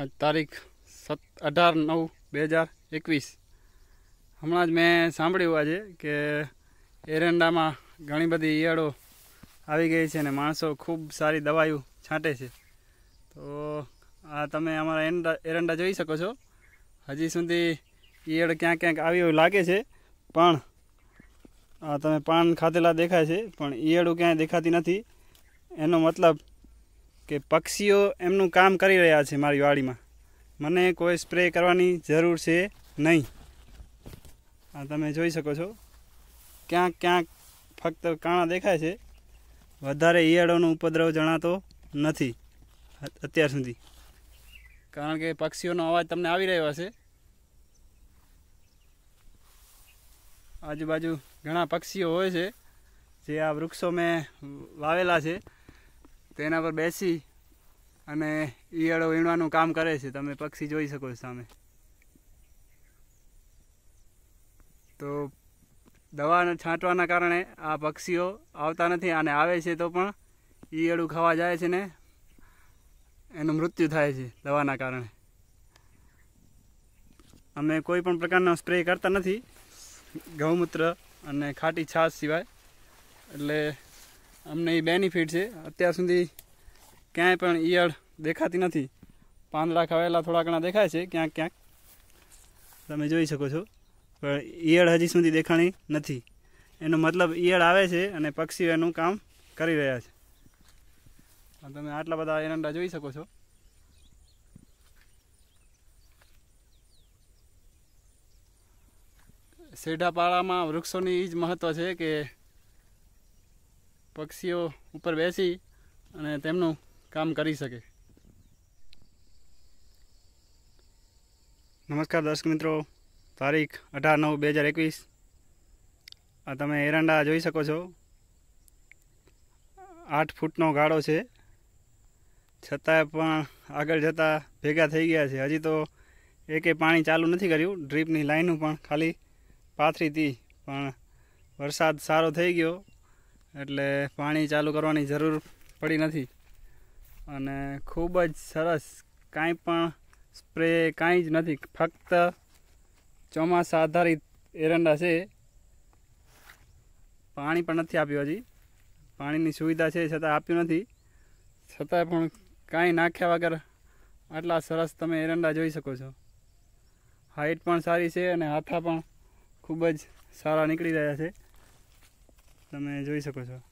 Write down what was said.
આજ તારીખ સત અઢાર નવ બે હજાર એકવીસ હમણાં જ મેં સાંભળ્યું આજે કે એરંડામાં ઘણી બધી ઈયળો આવી ગઈ છે અને માણસો ખૂબ સારી દવાઈઓ છાંટે છે તો આ તમે અમારા એરંડા એરંડા જોઈ શકો છો હજી સુધી ઈયળ ક્યાંક ક્યાંક આવી એવું લાગે છે પણ આ તમે પાન ખાધેલા દેખાય છે પણ ઈયળો ક્યાંય દેખાતી નથી એનો મતલબ કે પક્ષીઓ એમનું કામ કરી રહ્યા છે મારી વાડીમાં મને કોઈ સ્પ્રે કરવાની જરૂર છે નહીં આ તમે જોઈ શકો છો ક્યાં ક્યાં ફક્ત કાણા દેખાય છે વધારે ઈયળોનો ઉપદ્રવ જણાતો નથી અત્યાર સુધી કારણ કે પક્ષીઓનો અવાજ તમને આવી રહ્યો છે આજુબાજુ ઘણા પક્ષીઓ હોય છે જે આ વૃક્ષોમાં વાવેલા છે તેના પર બેસી અને ઈયળો વીણવાનું કામ કરે છે તમે પક્ષી જોઈ શકો છો સામે તો દવા છાંટવાના કારણે આ પક્ષીઓ આવતા નથી અને આવે છે તો પણ ઈયળું ખાવા જાય છે ને એનું મૃત્યુ થાય છે દવાના કારણે અમે કોઈ પણ પ્રકારનો સ્પ્રે કરતા નથી ગૌમૂત્ર અને ખાટી છાશ સિવાય એટલે અમને એ બેનિફિટ છે અત્યાર સુધી ક્યાંય પણ ઈયળ દેખાતી નથી પાંદડા ખાવેલા થોડા ઘણા દેખાય છે ક્યાંક ક્યાંક તમે જોઈ શકો છો પણ ઈયળ હજી સુધી દેખાણી નથી એનો મતલબ ઈયળ આવે છે અને પક્ષીઓ એનું કામ કરી રહ્યા છે તમે આટલા બધા એરંડા જોઈ શકો છો સેઢાપાળામાં વૃક્ષોની એ જ મહત્ત્વ છે કે પક્ષીઓ ઉપર બેસી અને તેમનું કામ કરી શકે નમસ્કાર દર્શક મિત્રો તારીખ અઢાર નવ બે હજાર એકવીસ આ તમે એરંડા જોઈ શકો છો આઠ ફૂટનો ગાળો છે છતાંય પણ આગળ જતાં ભેગા થઈ ગયા છે હજી તો એકે પાણી ચાલુ નથી કર્યું ડ્રીપની લાઈનું પણ ખાલી પાથરી હતી પણ વરસાદ સારો થઈ ગયો એટલે પાણી ચાલુ કરવાની જરૂર પડી નથી અને ખૂબ જ સરસ કાંઈ પણ સ્પ્રે કાંઈ જ નથી ફક્ત ચોમાસા આધારિત એરંડા છે પાણી પણ નથી આપ્યું હજી પાણીની સુવિધા છે છતાં આપ્યું નથી છતાંય પણ કાંઈ નાખ્યા વગર આટલા સરસ તમે એરંડા જોઈ શકો છો હાઈટ પણ સારી છે અને હાથા પણ ખૂબ જ સારા નીકળી રહ્યા છે también yo hice con